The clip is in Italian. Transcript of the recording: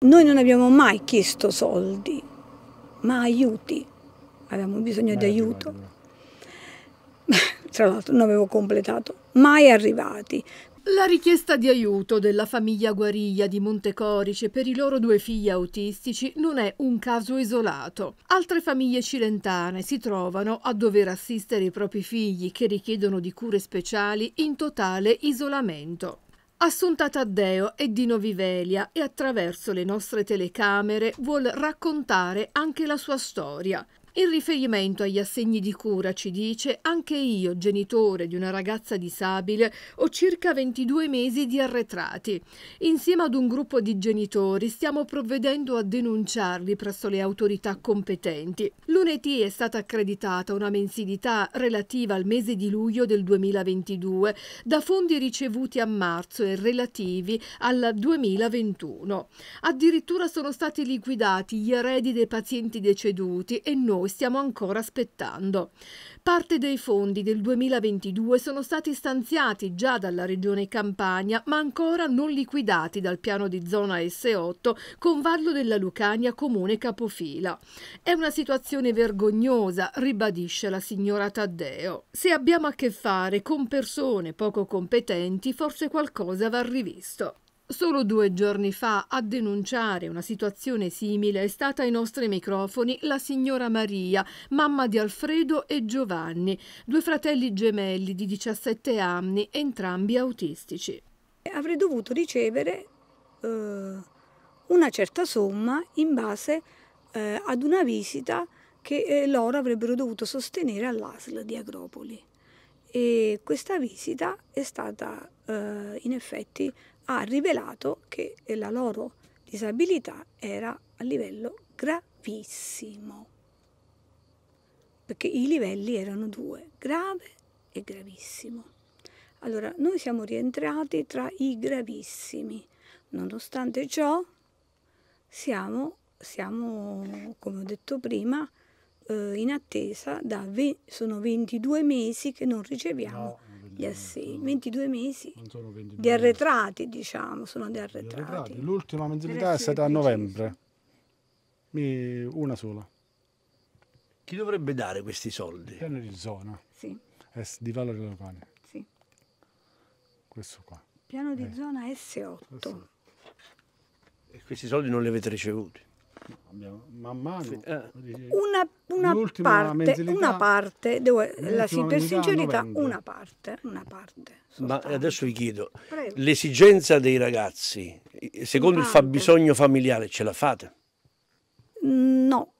Noi non abbiamo mai chiesto soldi, ma aiuti. Avevamo bisogno mai di aiuto. Tra l'altro non avevo completato, mai arrivati. La richiesta di aiuto della famiglia Guariglia di Montecorice per i loro due figli autistici non è un caso isolato. Altre famiglie cilentane si trovano a dover assistere i propri figli che richiedono di cure speciali in totale isolamento. Assunta Taddeo è di Novivelia e attraverso le nostre telecamere vuol raccontare anche la sua storia. Il riferimento agli assegni di cura ci dice anche io, genitore di una ragazza disabile, ho circa 22 mesi di arretrati. Insieme ad un gruppo di genitori stiamo provvedendo a denunciarli presso le autorità competenti. Lunedì è stata accreditata una mensilità relativa al mese di luglio del 2022 da fondi ricevuti a marzo e relativi al 2021. Addirittura sono stati liquidati gli eredi dei pazienti deceduti e noi e stiamo ancora aspettando. Parte dei fondi del 2022 sono stati stanziati già dalla Regione Campania, ma ancora non liquidati dal piano di zona S8 con Vallo della Lucania comune capofila. È una situazione vergognosa, ribadisce la signora Taddeo. Se abbiamo a che fare con persone poco competenti, forse qualcosa va rivisto. Solo due giorni fa a denunciare una situazione simile è stata ai nostri microfoni la signora Maria, mamma di Alfredo e Giovanni, due fratelli gemelli di 17 anni, entrambi autistici. Avrei dovuto ricevere eh, una certa somma in base eh, ad una visita che eh, loro avrebbero dovuto sostenere all'ASL di Agropoli e questa visita è stata eh, in effetti ha rivelato che la loro disabilità era a livello gravissimo perché i livelli erano due grave e gravissimo allora noi siamo rientrati tra i gravissimi nonostante ciò siamo, siamo come ho detto prima eh, in attesa da ve- sono 22 mesi che non riceviamo no, gli assegni, 22 mesi 22 di arretrati diciamo, sono di arretrati. arretrati. L'ultima mensilità è stata a novembre, Mi, una sola. Chi dovrebbe dare questi soldi? Piano di zona. Sì. S, di Valore Locani. Sì. Questo qua. Piano di eh. zona S8. S8. E questi soldi non li avete ricevuti? abbiamo man mano eh. una, una parte, una parte devo, la, per sincerità una parte, una parte ma adesso vi chiedo Prego. l'esigenza dei ragazzi secondo il fabbisogno familiare ce la fate? no